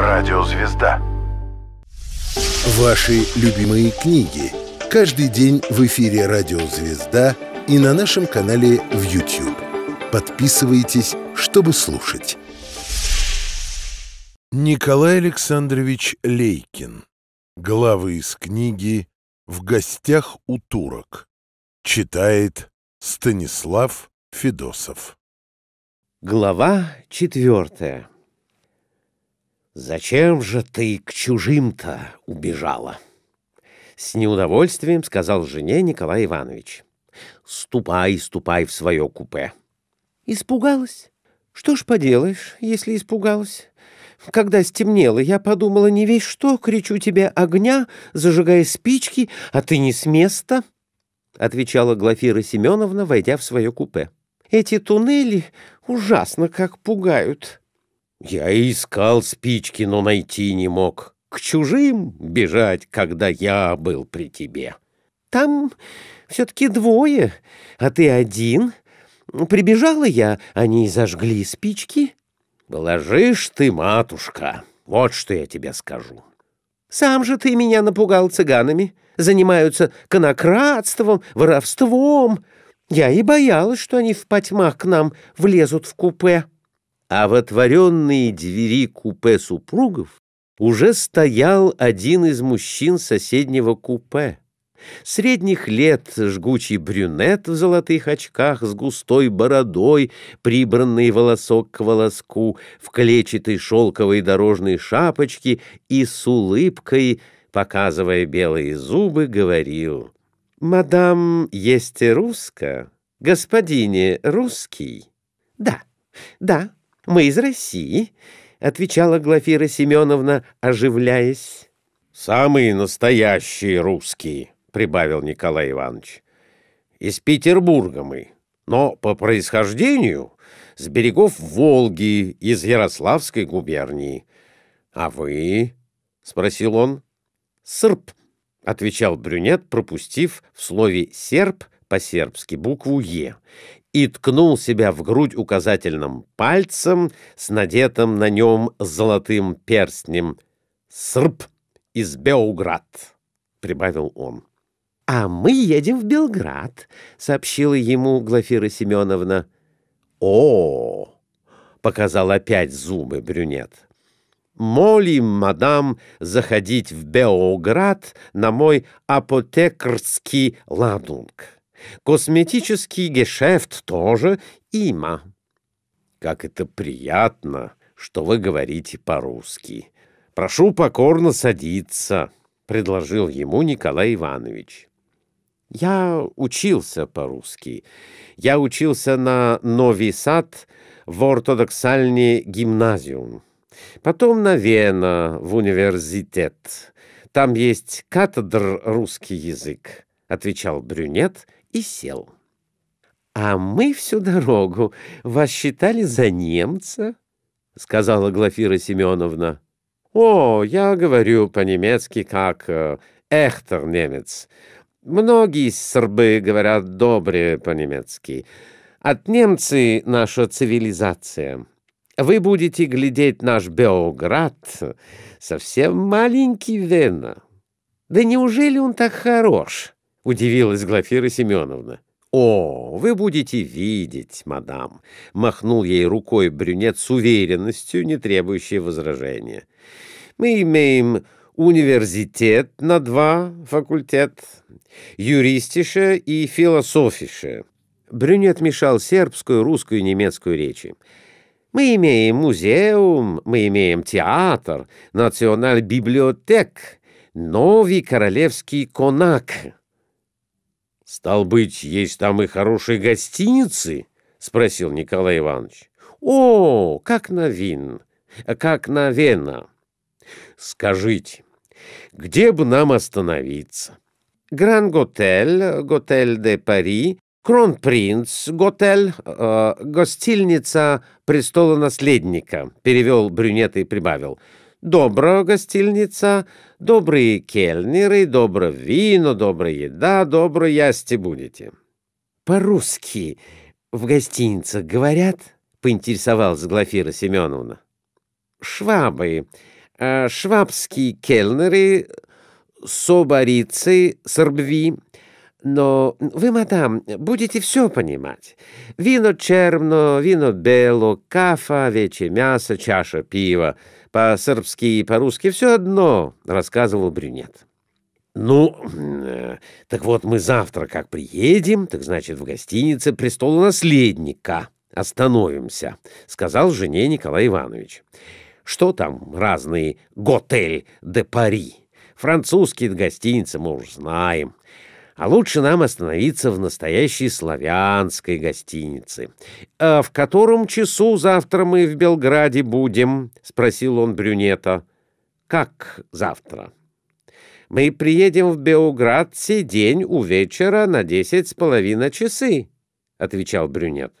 Радиозвезда. Ваши любимые книги. Каждый день в эфире Радиозвезда и на нашем канале в YouTube. Подписывайтесь, чтобы слушать. Николай Александрович Лейкин. Главы из книги «В гостях у турок». Читает Станислав Федосов. Глава четвертая. «Зачем же ты к чужим-то убежала?» С неудовольствием сказал жене Николай Иванович. «Ступай, ступай в свое купе». «Испугалась? Что ж поделаешь, если испугалась?» Когда стемнело, я подумала, не весь что, кричу тебе огня, зажигая спички, а ты не с места, — отвечала Глафира Семеновна, войдя в свое купе. Эти туннели ужасно как пугают. Я искал спички, но найти не мог. К чужим бежать, когда я был при тебе. Там все-таки двое, а ты один. Прибежала я, они зажгли спички. Блажишь ты, матушка, вот что я тебе скажу. Сам же ты меня напугал цыганами. Занимаются конократством, воровством. Я и боялась, что они в потьмах к нам влезут в купе а в отворенные двери купе супругов уже стоял один из мужчин соседнего купе. Средних лет жгучий брюнет в золотых очках с густой бородой, прибранный волосок к волоску, в клетчатой шелковой дорожной шапочке и с улыбкой, показывая белые зубы, говорил «Мадам, есть русская? Господине, русский?» «Да, да, мы из России, отвечала Глафира Семеновна, оживляясь. Самые настоящие русские, прибавил Николай Иванович. Из Петербурга мы, но по происхождению с берегов Волги из Ярославской губернии. А вы? спросил он. Сырп, отвечал брюнет, пропустив в слове серп по-сербски букву «Е» и ткнул себя в грудь указательным пальцем с надетым на нем золотым перстнем. «Срп из Белград, прибавил он. «А мы едем в Белград», — сообщила ему Глафира Семеновна. «О!», -о показал опять зубы брюнет. «Молим, мадам, заходить в Белград на мой апотекарский ладунг». Косметический гешефт тоже има. Как это приятно, что вы говорите по-русски. Прошу покорно садиться, предложил ему Николай Иванович. Я учился по-русски. Я учился на Новий Сад в ортодоксальный гимназиум. Потом на Вена в университет. Там есть катедр русский язык, отвечал брюнет — и сел. «А мы всю дорогу вас считали за немца?» — сказала Глафира Семеновна. «О, я говорю по-немецки как э, «эхтер немец». Многие сербы говорят добре по-немецки. От немцы наша цивилизация. Вы будете глядеть наш Белград совсем маленький Вена. Да неужели он так хорош?» — удивилась Глафира Семеновна. «О, вы будете видеть, мадам!» — махнул ей рукой брюнет с уверенностью, не требующей возражения. «Мы имеем университет на два факультет, юристише и философише». Брюнет мешал сербскую, русскую и немецкую речи. «Мы имеем музеум, мы имеем театр, националь-библиотек, новый королевский конак». «Стал быть, есть там и хорошие гостиницы?» — спросил Николай Иванович. «О, как на вин, как на вена!» «Скажите, где бы нам остановиться?» «Гран-готель, готель де Пари, Кронпринц, готель, э, гостиница престола наследника», — перевел брюнет и прибавил — Добрая гостиница, добрые кельнеры, добро вино, добрая еда, доброе ясти будете. По-русски в гостиницах говорят, поинтересовалась Глафира Семеновна. Швабы, э, швабские кельнеры, соборицы, сорбви. Но вы, мадам, будете все понимать. Вино черно, вино бело, кафа, вече, мясо, чаша пива — по-сербски и по-русски все одно», — рассказывал брюнет. «Ну, э, так вот мы завтра как приедем, так значит в гостинице престола наследника остановимся», — сказал жене Николай Иванович. «Что там разные «Готель де Пари»? Французские гостиницы мы уже знаем. А лучше нам остановиться в настоящей славянской гостинице. «А в котором часу завтра мы в Белграде будем?» — спросил он брюнета. «Как завтра?» «Мы приедем в Белград сей день у вечера на десять с половиной часы», — отвечал брюнет.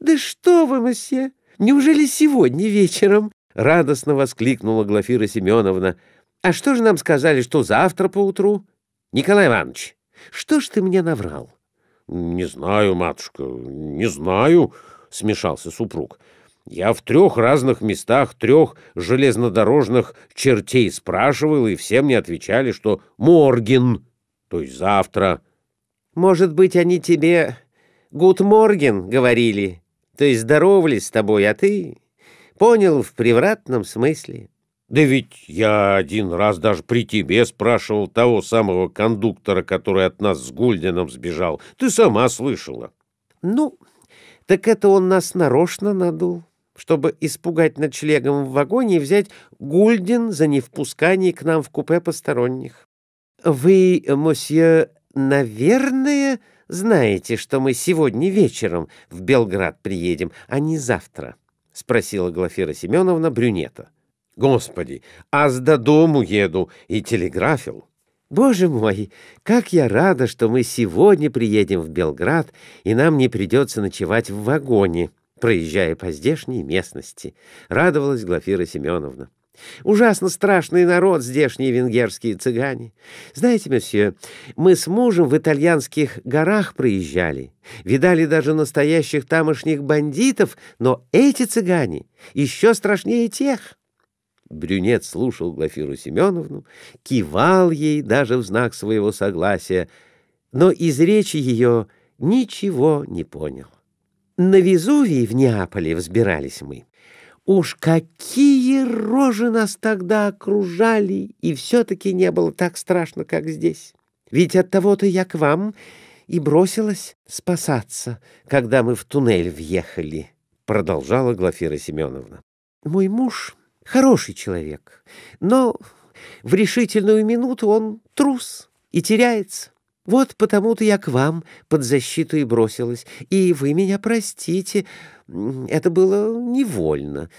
«Да что вы, мосье! Неужели сегодня вечером?» — радостно воскликнула Глафира Семеновна. «А что же нам сказали, что завтра поутру?» «Николай Иванович, что ж ты мне наврал? — Не знаю, матушка, не знаю, — смешался супруг. Я в трех разных местах трех железнодорожных чертей спрашивал, и все мне отвечали, что «Морген», то есть завтра. «Может быть, они тебе «Гуд Морген» говорили, то есть здоровались с тобой, а ты понял в превратном смысле». Да ведь я один раз даже при тебе спрашивал того самого кондуктора, который от нас с Гульдином сбежал. Ты сама слышала. Ну, так это он нас нарочно надул, чтобы испугать ночлегом в вагоне и взять Гульдин за невпускание к нам в купе посторонних. Вы, мосье, наверное, знаете, что мы сегодня вечером в Белград приедем, а не завтра? — спросила Глафира Семеновна брюнета. — Господи, аз до дому еду и телеграфил. Боже мой, как я рада, что мы сегодня приедем в Белград, и нам не придется ночевать в вагоне, проезжая по здешней местности, радовалась Глафира Семеновна. Ужасно страшный народ здешние венгерские цыгане. Знаете, месье, мы с мужем в итальянских горах проезжали, видали даже настоящих тамошних бандитов, но эти цыгане еще страшнее тех». Брюнет слушал Глафиру Семеновну, кивал ей даже в знак своего согласия, но из речи ее ничего не понял. На Везувий в Неаполе взбирались мы. Уж какие рожи нас тогда окружали, и все-таки не было так страшно, как здесь. Ведь от того-то я к вам и бросилась спасаться, когда мы в туннель въехали, — продолжала Глафира Семеновна. Мой муж хороший человек, но в решительную минуту он трус и теряется. Вот потому-то я к вам под защиту и бросилась, и вы меня простите, это было невольно,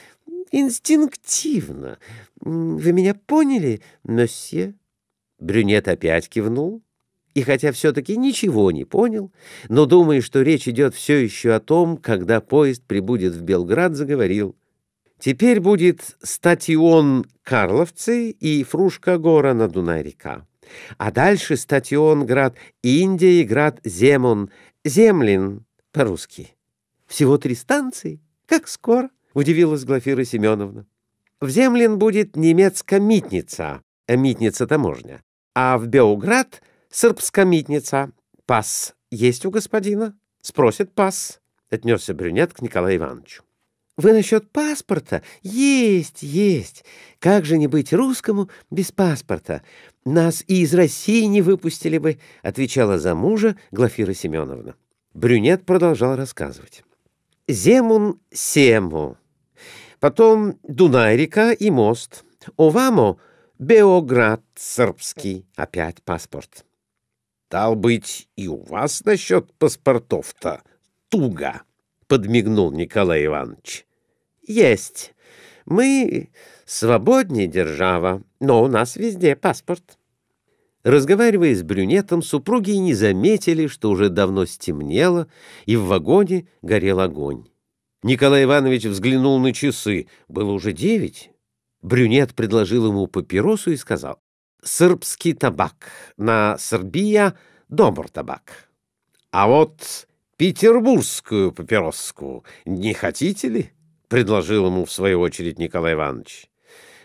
инстинктивно. Вы меня поняли, месье?» Брюнет опять кивнул, и хотя все-таки ничего не понял, но, думая, что речь идет все еще о том, когда поезд прибудет в Белград, заговорил — Теперь будет статион Карловцы и Фрушка гора на Дунай-река. А дальше статион град Индия и град Земон, Землин по-русски. Всего три станции? Как скоро? Удивилась Глафира Семеновна. В Землин будет немецкая митница, э, митница-таможня, а в Белград сербская митница. Пас есть у господина? Спросит пас, — отнесся брюнет к Николаю Ивановичу. Вы насчет паспорта? Есть, есть. Как же не быть русскому без паспорта? Нас и из России не выпустили бы, отвечала за мужа Глафира Семеновна. Брюнет продолжал рассказывать. Земун Сему. Потом Дунай-река и мост. Овамо Београд сербский. Опять паспорт. Дал быть, и у вас насчет паспортов-то туго. — подмигнул Николай Иванович. «Есть. Мы свободнее держава, но у нас везде паспорт». Разговаривая с брюнетом, супруги не заметили, что уже давно стемнело, и в вагоне горел огонь. Николай Иванович взглянул на часы. Было уже девять. Брюнет предложил ему папиросу и сказал. «Сербский табак. На Сербия добр табак». «А вот петербургскую папироску. Не хотите ли? — предложил ему в свою очередь Николай Иванович.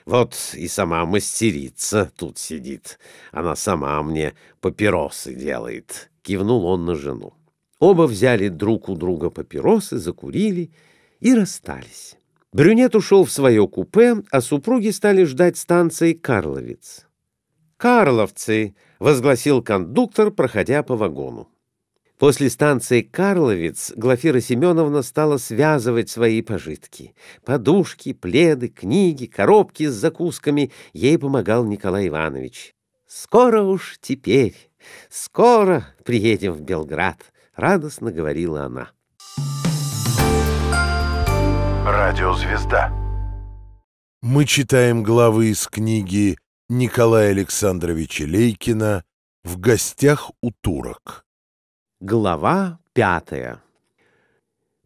Вот и сама мастерица тут сидит. Она сама мне папиросы делает. Кивнул он на жену. Оба взяли друг у друга папиросы, закурили и расстались. Брюнет ушел в свое купе, а супруги стали ждать станции «Карловец». «Карловцы!» — возгласил кондуктор, проходя по вагону. После станции Карловец Глафира Семеновна стала связывать свои пожитки. Подушки, пледы, книги, коробки с закусками ей помогал Николай Иванович. «Скоро уж теперь, скоро приедем в Белград», — радостно говорила она. Радио Звезда. Мы читаем главы из книги Николая Александровича Лейкина «В гостях у турок». Глава пятая.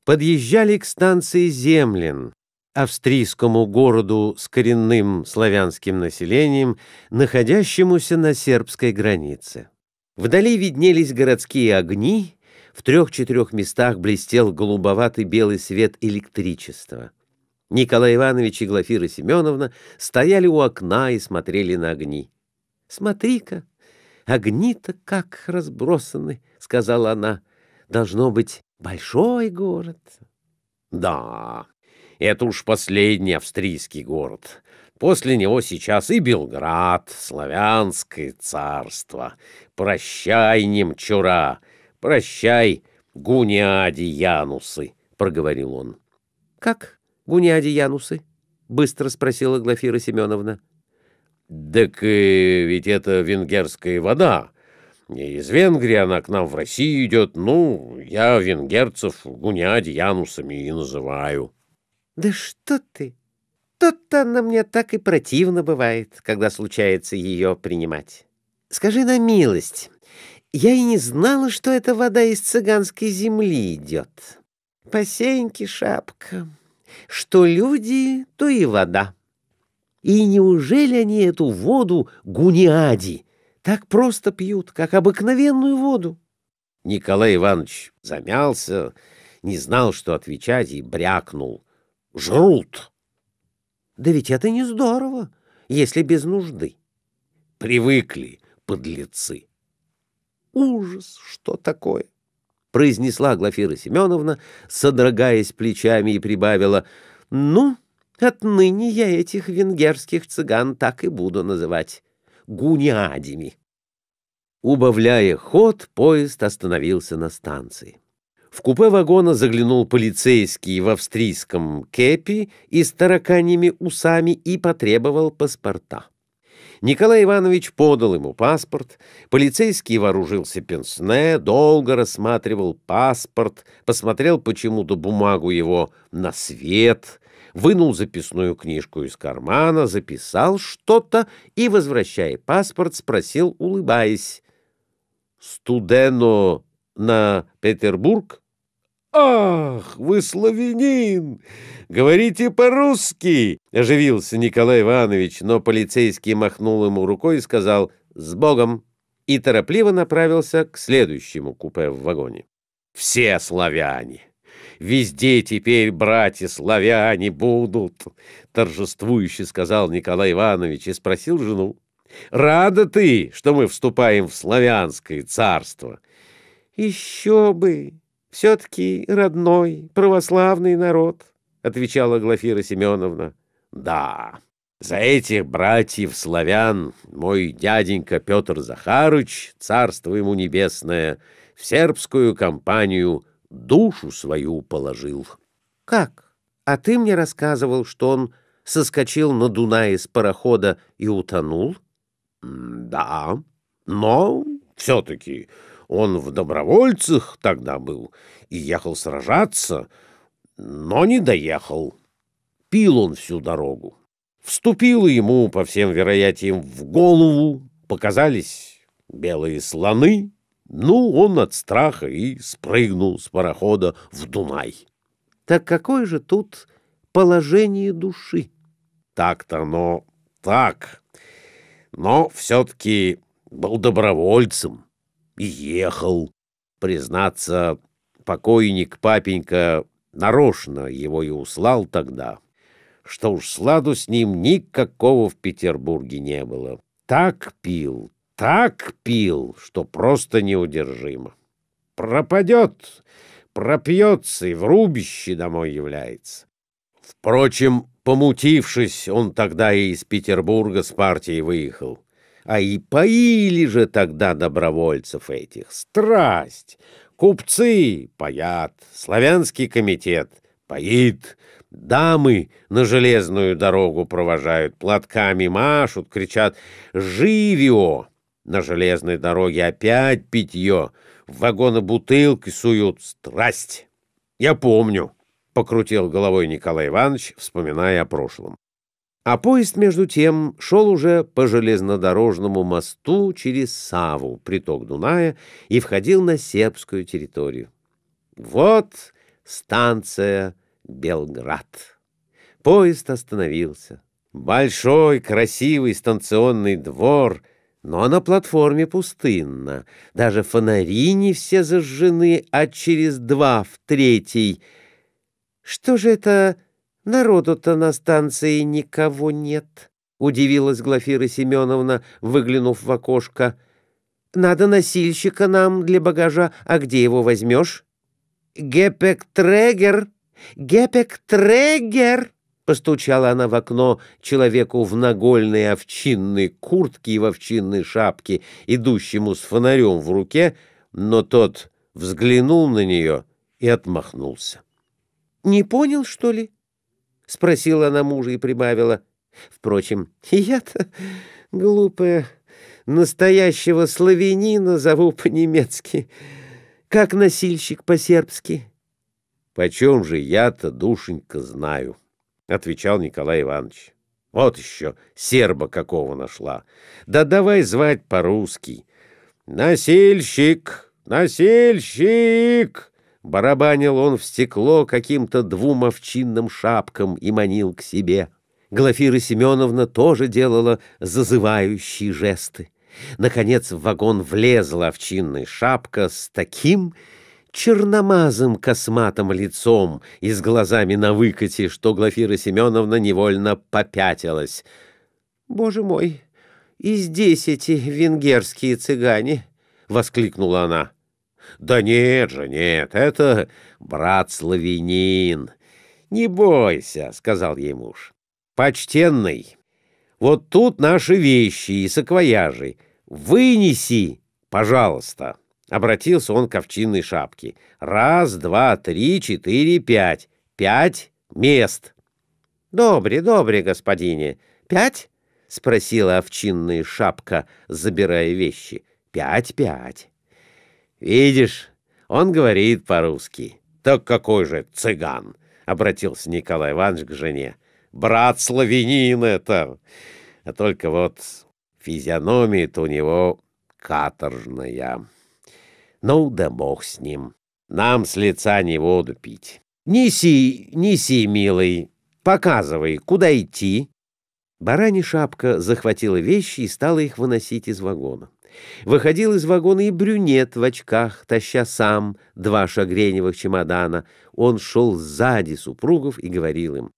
Подъезжали к станции Землин, австрийскому городу с коренным славянским населением, находящемуся на сербской границе. Вдали виднелись городские огни, в трех-четырех местах блестел голубоватый белый свет электричества. Николай Иванович и Глафира Семеновна стояли у окна и смотрели на огни. «Смотри-ка», Огни-то как разбросаны, — сказала она. Должно быть большой город. Да, это уж последний австрийский город. После него сейчас и Белград, славянское царство. Прощай, немчура, прощай, гуниадиянусы, — проговорил он. — Как гуниадиянусы? — быстро спросила Глафира Семеновна. — так и ведь это венгерская вода. И из Венгрии она к нам в Россию идет. Ну, я венгерцев гуняди янусами и называю. Да что ты! Тот-то она мне так и противно бывает, когда случается ее принимать. Скажи на милость, я и не знала, что эта вода из цыганской земли идет. По шапка. Что люди, то и вода. И неужели они эту воду гуниади так просто пьют, как обыкновенную воду? Николай Иванович замялся, не знал, что отвечать, и брякнул. «Жрут!» «Да ведь это не здорово, если без нужды». «Привыкли, подлецы!» «Ужас, что такое!» — произнесла Глафира Семеновна, содрогаясь плечами, и прибавила. «Ну, Отныне я этих венгерских цыган так и буду называть гуниадями. Убавляя ход, поезд остановился на станции. В купе вагона заглянул полицейский в австрийском кепи и с тараканьими усами и потребовал паспорта. Николай Иванович подал ему паспорт, полицейский вооружился пенсне, долго рассматривал паспорт, посмотрел почему-то бумагу его на свет, вынул записную книжку из кармана, записал что-то и, возвращая паспорт, спросил, улыбаясь, «Студено на Петербург?» «Ах, вы славянин! Говорите по-русски!» — оживился Николай Иванович, но полицейский махнул ему рукой и сказал «С Богом!» и торопливо направился к следующему купе в вагоне. «Все славяне! Везде теперь братья славяне будут!» — торжествующе сказал Николай Иванович и спросил жену. «Рада ты, что мы вступаем в славянское царство?» «Еще бы!» «Все-таки родной, православный народ», — отвечала Глафира Семеновна. «Да, за этих братьев-славян мой дяденька Петр Захарыч, царство ему небесное, в сербскую компанию душу свою положил». «Как? А ты мне рассказывал, что он соскочил на Дунае с парохода и утонул?» «Да, но все-таки он в добровольцах тогда был и ехал сражаться, но не доехал. Пил он всю дорогу. Вступило ему, по всем вероятиям, в голову, показались белые слоны. Ну, он от страха и спрыгнул с парохода в Дунай. Так какое же тут положение души? Так-то оно так, но все-таки был добровольцем и ехал. Признаться, покойник папенька нарочно его и услал тогда, что уж сладу с ним никакого в Петербурге не было. Так пил, так пил, что просто неудержимо. Пропадет, пропьется и в рубище домой является. Впрочем, помутившись, он тогда и из Петербурга с партией выехал. А и поили же тогда добровольцев этих. Страсть! Купцы поят, славянский комитет поит, дамы на железную дорогу провожают, платками машут, кричат «Живио!» На железной дороге опять питье, в вагоны бутылки суют «Страсть!» «Я помню!» — покрутил головой Николай Иванович, вспоминая о прошлом. А поезд, между тем, шел уже по железнодорожному мосту через Саву, приток Дуная, и входил на сербскую территорию. Вот станция Белград. Поезд остановился. Большой, красивый станционный двор, но на платформе пустынно. Даже фонари не все зажжены, а через два в третий. Что же это Народу-то на станции никого нет, удивилась Глафира Семеновна, выглянув в окошко. Надо носильщика нам для багажа, а где его возьмешь? Трегер, Гепектрегер! Трегер! Постучала она в окно человеку в нагольной овчинной куртке и в овчинной шапке, идущему с фонарем в руке, но тот взглянул на нее и отмахнулся. «Не понял, что ли?» спросила она мужа и прибавила. Впрочем, я-то глупая, настоящего славянина зову по-немецки, как носильщик по-сербски. «Почем же я-то, душенька, знаю?» — отвечал Николай Иванович. «Вот еще серба какого нашла! Да давай звать по-русски!» «Носильщик! Носильщик!» Барабанил он в стекло каким-то двум овчинным шапкам и манил к себе. Глафира Семеновна тоже делала зазывающие жесты. Наконец в вагон влезла овчинная шапка с таким черномазым косматым лицом и с глазами на выкате, что Глафира Семеновна невольно попятилась. «Боже мой, и здесь эти венгерские цыгане!» — воскликнула она. Да нет же, нет, это брат славянин. Не бойся, сказал ей муж. Почтенный, вот тут наши вещи и саквояжи. Вынеси, пожалуйста. Обратился он к овчинной шапке. Раз, два, три, четыре, пять. Пять мест. Добре, добре, господине. Пять? — спросила овчинная шапка, забирая вещи. «Пять-пять». «Видишь, он говорит по-русски». «Так какой же цыган!» — обратился Николай Иванович к жене. «Брат славянин это!» А только вот физиономия-то у него каторжная. Ну да бог с ним. Нам с лица не воду пить. Неси, неси, милый, показывай, куда идти. Барани шапка захватила вещи и стала их выносить из вагона. Выходил из вагона и брюнет в очках, таща сам два шагреневых чемодана. Он шел сзади супругов и говорил им.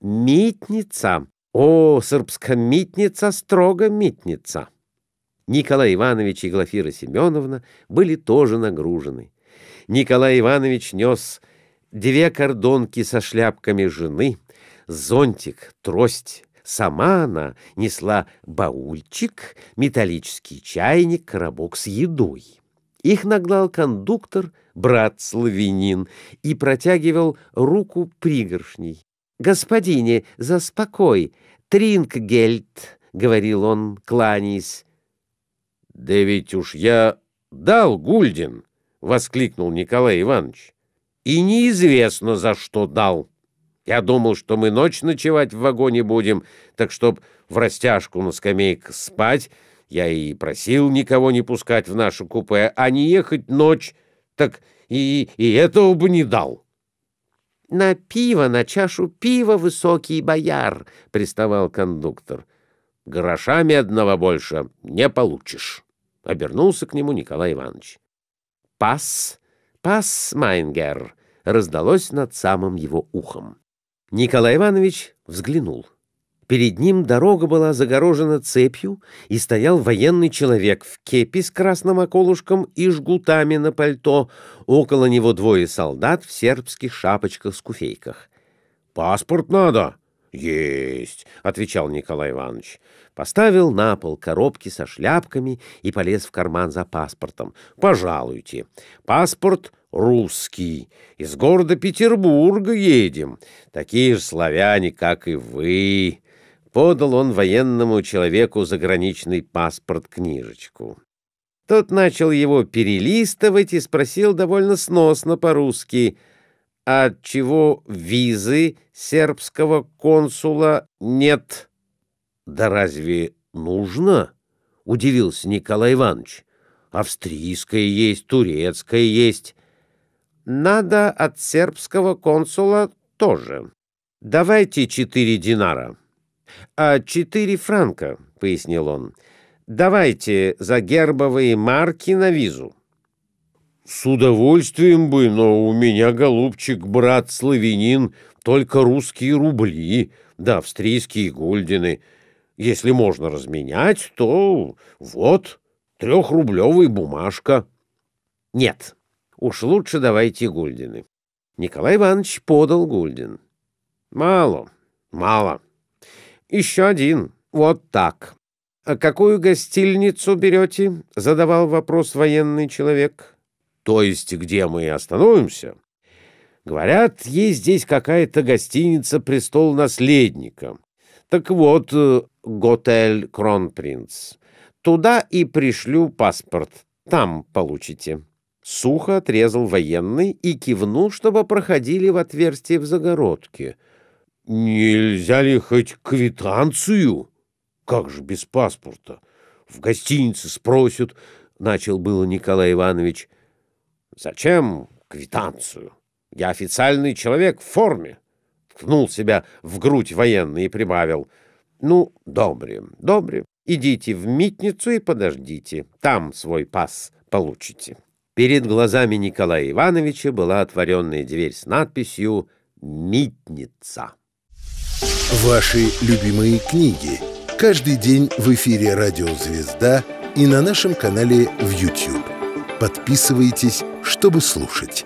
«Митница! О, сербская митница, строго митница!» Николай Иванович и Глафира Семеновна были тоже нагружены. Николай Иванович нес две кордонки со шляпками жены, зонтик, трость, Сама она несла баульчик, металлический чайник, коробок с едой. Их нагнал кондуктор, брат славянин, и протягивал руку пригоршней. «Господине, заспокой! Тринггельд!» — говорил он, кланяясь. «Да ведь уж я дал гульден!» — воскликнул Николай Иванович. «И неизвестно, за что дал». Я думал, что мы ночь ночевать в вагоне будем, так чтоб в растяжку на скамейках спать, я и просил никого не пускать в нашу купе, а не ехать ночь, так и, и этого бы не дал». «На пиво, на чашу пива, высокий бояр!» — приставал кондуктор. «Грошами одного больше не получишь!» — обернулся к нему Николай Иванович. «Пас, пас, Майнгер!» — раздалось над самым его ухом. Николай Иванович взглянул. Перед ним дорога была загорожена цепью, и стоял военный человек в кепи с красным околушком и жгутами на пальто. Около него двое солдат в сербских шапочках-скуфейках. с «Паспорт надо!» «Есть!» — отвечал Николай Иванович. Поставил на пол коробки со шляпками и полез в карман за паспортом. «Пожалуйте. Паспорт русский. Из города Петербурга едем. Такие же славяне, как и вы. Подал он военному человеку заграничный паспорт-книжечку. Тот начал его перелистывать и спросил довольно сносно по-русски, а чего визы сербского консула нет? Да разве нужно? — удивился Николай Иванович. — Австрийская есть, турецкая есть. Надо от сербского консула тоже. Давайте четыре динара. А четыре франка, пояснил он. Давайте за гербовые марки на визу. С удовольствием бы, но у меня, голубчик, брат славянин, только русские рубли, да австрийские гульдины. Если можно разменять, то вот трехрублевая бумажка. Нет, Уж лучше давайте гульдины. Николай Иванович подал гульдин. Мало, мало. Еще один. Вот так. А какую гостиницу берете? Задавал вопрос военный человек. То есть где мы остановимся? Говорят, есть здесь какая-то гостиница «Престол наследника». Так вот, э, готель «Кронпринц». Туда и пришлю паспорт. Там получите. Сухо отрезал военный и кивнул, чтобы проходили в отверстие в загородке. «Нельзя ли хоть квитанцию?» «Как же без паспорта? В гостинице спросят», — начал было Николай Иванович. «Зачем квитанцию? Я официальный человек в форме», — ткнул себя в грудь военный и прибавил. «Ну, добре, добре. Идите в митницу и подождите. Там свой пас получите». Перед глазами Николая Ивановича была отворенная дверь с надписью «Митница». Ваши любимые книги. Каждый день в эфире «Радио Звезда» и на нашем канале в YouTube. Подписывайтесь, чтобы слушать.